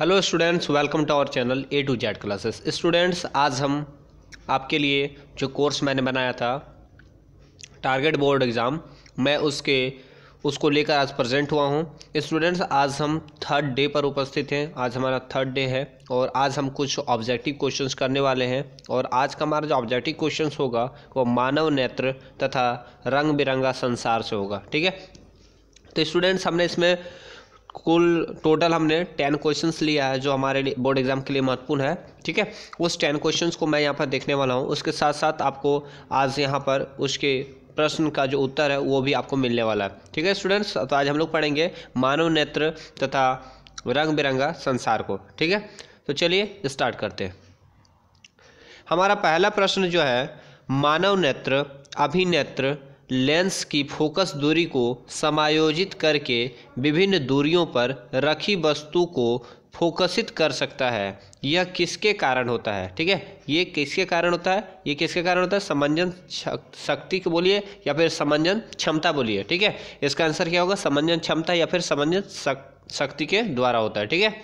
hello students welcome to our channel A to Z classes students आज हम आपके लिए जो कोर्स मैंने बनाया था टारगेट बोर्ड एग्ज़ाम मैं उसके उसको लेकर आज प्रेजेंट हुआ हूँ स्टूडेंट्स आज हम थर्ड डे पर उपस्थित हैं आज हमारा थर्ड डे है और आज हम कुछ ऑब्जेक्टिव क्वेश्चंस करने वाले हैं और आज का हमारा जो ऑब्जेक्टिव क्वेश्चंस होगा वो मानव नेत्र तथा रंग बिरंगा संसार से होगा ठीक है तो स्टूडेंट्स हमने इसमें कुल टोटल हमने टेन क्वेश्चंस लिया है जो हमारे बोर्ड एग्जाम के लिए महत्वपूर्ण है ठीक है उस टेन क्वेश्चंस को मैं यहाँ पर देखने वाला हूँ उसके साथ साथ आपको आज यहाँ पर उसके प्रश्न का जो उत्तर है वो भी आपको मिलने वाला है ठीक है स्टूडेंट्स तो आज हम लोग पढ़ेंगे मानव नेत्र तथा रंग बिरंगा संसार को ठीक है तो चलिए स्टार्ट करते हैं हमारा पहला प्रश्न जो है मानव नेत्र अभिनेत्र लेंस की फोकस दूरी को समायोजित करके विभिन्न दूरियों पर रखी वस्तु को फोकसित कर सकता है यह किसके कारण होता है ठीक है ये किसके कारण होता है ये किसके कारण होता है समंजन शक्ति को बोलिए या फिर समंजन क्षमता बोलिए ठीक है इसका आंसर क्या होगा समंजन क्षमता या फिर समंजन शक्ति के द्वारा होता है ठीक है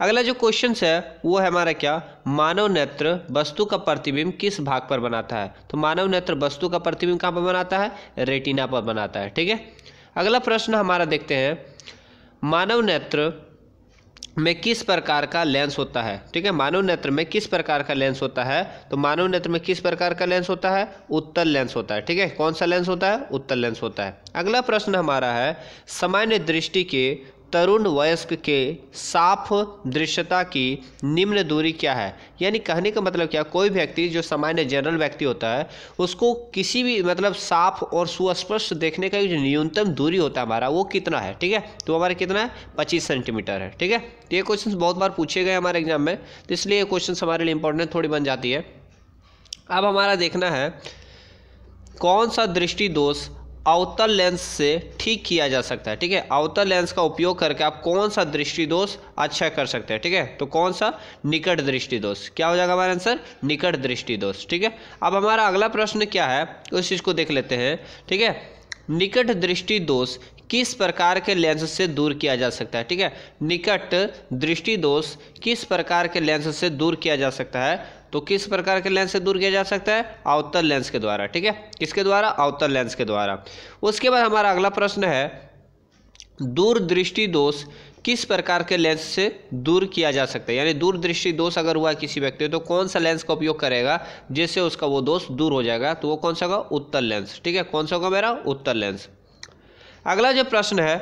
अगला जो क्वेश्चन है वो है हमारा क्या मानव नेत्र वस्तु का प्रतिबिंब किस भाग पर बनाता है तो मानव नेत्र वस्तु का प्रतिबिंब कहाँ पर बनाता है रेटिना पर बनाता है ठीक है अगला प्रश्न हमारा देखते हैं मानव नेत्र में किस प्रकार का लेंस होता है ठीक है मानव नेत्र में किस प्रकार का लेंस होता है तो मानव नेत्र में किस प्रकार का लेंस होता है उत्तल लेंस होता है ठीक है कौन सा लेंस होता है उत्तल लेंस होता है अगला प्रश्न हमारा है सामान्य दृष्टि के तरुण वयस्क के साफ दृश्यता की निम्न दूरी क्या है यानी कहने का मतलब क्या कोई व्यक्ति जो सामान्य जनरल व्यक्ति होता है उसको किसी भी मतलब साफ और सुस्पष्ट देखने का जो न्यूनतम दूरी होता है हमारा वो कितना है ठीक है तो हमारा कितना है पच्चीस सेंटीमीटर है ठीक है तो ये क्वेश्चन बहुत बार पूछे गए हमारे एग्जाम में तो इसलिए ये क्वेश्चन हमारे लिए इंपॉर्टेंट थोड़ी बन जाती है अब हमारा देखना है कौन सा दृष्टि दोष अवतल लेंस से ठीक किया जा सकता है ठीक है अवतल लेंस का उपयोग करके आप कौन सा दृष्टि दोष अच्छा कर सकते हैं ठीक है तो कौन सा निकट दृष्टि दोष क्या हो जाएगा हमारा आंसर निकट दृष्टि दोष ठीक है अब हमारा अगला प्रश्न क्या है उस चीज़ को देख लेते हैं ठीक है निकट दृष्टि दोष किस प्रकार के लेंस से दूर किया जा सकता है ठीक है निकट दृष्टि दोष किस प्रकार के लेंस से दूर किया जा सकता है तो किस प्रकार के लेंस से दूर किया जा सकता है अवतल लेंस के द्वारा ठीक है किसके द्वारा अवतल लेंस के द्वारा उसके बाद हमारा अगला प्रश्न है दूरदृष्टि दोष किस प्रकार के लेंस से दूर किया जा सकता है यानी दूरदृष्टि दोष अगर हुआ किसी व्यक्ति तो कौन सा लेंस का उपयोग करेगा जिससे उसका वो दोष दूर हो जाएगा तो वो कौन सा होगा उत्तर लेंस ठीक है कौन सा होगा मेरा उत्तर लेंस अगला जो प्रश्न है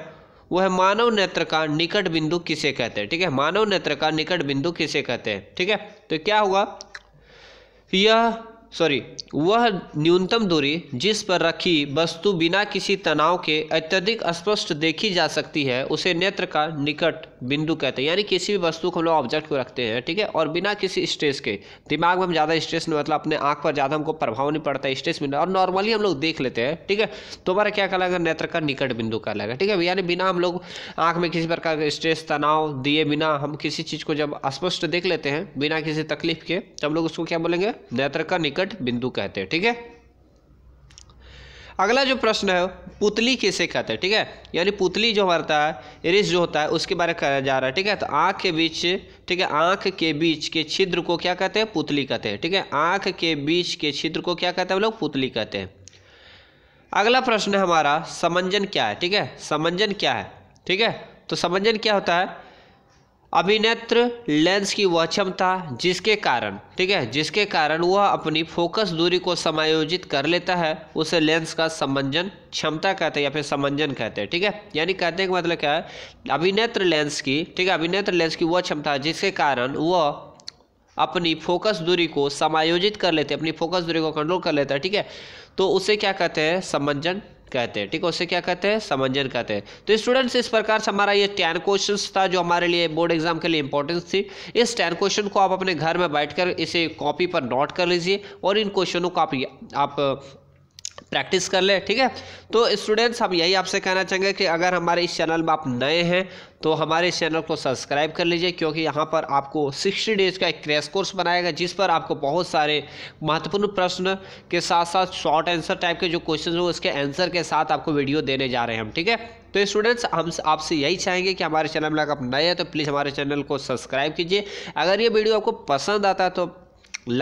वह है मानव नेत्र का निकट बिंदु किसे कहते हैं ठीक है मानव नेत्र का निकट बिंदु किसे कहते हैं ठीक है तो क्या होगा यह सॉरी वह न्यूनतम दूरी जिस पर रखी वस्तु बिना किसी तनाव के अत्यधिक स्पष्ट देखी जा सकती है उसे नेत्र का निकट बिंदु कहते हैं यानी किसी भी वस्तु को हम लोग ऑब्जेक्ट को रखते हैं ठीक है और बिना किसी स्ट्रेस के दिमाग में हम ज़्यादा स्ट्रेस नहीं मतलब अपने आँख पर ज़्यादा हमको प्रभाव नहीं पड़ता स्ट्रेस बिंदु और नॉर्मली हम लोग देख लेते हैं ठीक है तो हमारा क्या कहलाएगा नेत्र का निकट बिंदु कहलाएगा ठीक है यानी बिना हम लोग आँख में किसी प्रकार का स्ट्रेस तनाव दिए बिना हम किसी चीज़ को जब स्पष्ट देख लेते हैं बिना किसी तकलीफ के तो हम लोग उसको क्या बोलेंगे नेत्र का निकट बिंदु कहते हैं ठीक है अगला जो प्रश्न है पुतली किसे कहते हैं ठीक है यानी पुतली जो होता है रिस जो होता है उसके बारे में कहा जा रहा है ठीक है तो आँख के बीच ठीक है आँख के बीच के छिद्र को क्या कहते हैं पुतली कहते हैं ठीक है आँख के बीच के छिद्र को क्या कहते हैं हम लोग पुतली कहते हैं अगला प्रश्न है हमारा समंजन क्या है ठीक है समंजन क्या है ठीक है तो समंजन क्या होता है अभिनेत्र लेंस की वह क्षमता जिसके कारण ठीक है जिसके कारण वह अपनी फोकस दूरी को समायोजित कर लेता है उसे लेंस का समंजन क्षमता कहते हैं या फिर समंजन कहते हैं ठीक है यानी कहते हैं मतलब क्या है अभिनेत्र लेंस की ठीक है अभिनेत्र लेंस की वह क्षमता जिसके कारण वह अपनी फोकस दूरी को समायोजित कर लेते हैं अपनी फोकस दूरी को कंट्रोल कर लेता है ठीक है तो उसे क्या कहते हैं समंजन कहते हैं ठीक है उसे क्या कहते हैं समंजन कहते हैं तो स्टूडेंट्स इस प्रकार से हमारा ये टेन क्वेश्चन था जो हमारे लिए बोर्ड एग्जाम के लिए इंपॉर्टेंस थी इस टेन क्वेश्चन को आप अपने घर में बैठकर इसे कॉपी पर नोट कर लीजिए और इन क्वेश्चनों को आप आप प्रैक्टिस कर ले ठीक है तो स्टूडेंट्स हम यही आपसे कहना चाहेंगे कि अगर हमारे इस चैनल में आप नए हैं तो हमारे इस चैनल को सब्सक्राइब कर लीजिए क्योंकि यहाँ पर आपको सिक्सटी डेज का एक क्रैश कोर्स बनाएगा जिस पर आपको बहुत सारे महत्वपूर्ण प्रश्न के साथ साथ शॉर्ट आंसर टाइप के जो क्वेश्चन हो उसके आंसर के साथ आपको वीडियो देने जा रहे हैं हम ठीक है तो स्टूडेंट्स हम आपसे यही चाहेंगे कि हमारे चैनल में अगर आप नए हैं तो प्लीज़ हमारे चैनल को सब्सक्राइब कीजिए अगर ये वीडियो आपको पसंद आता है तो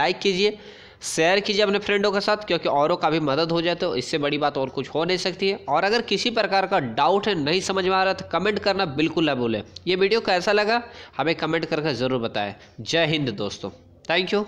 लाइक कीजिए शेयर कीजिए अपने फ्रेंडों के साथ क्योंकि औरों का भी मदद हो जाए तो इससे बड़ी बात और कुछ हो नहीं सकती है और अगर किसी प्रकार का डाउट है नहीं समझ में आ रहा तो कमेंट करना बिल्कुल ना भूलें ये वीडियो कैसा लगा हमें कमेंट करके ज़रूर बताएं जय हिंद दोस्तों थैंक यू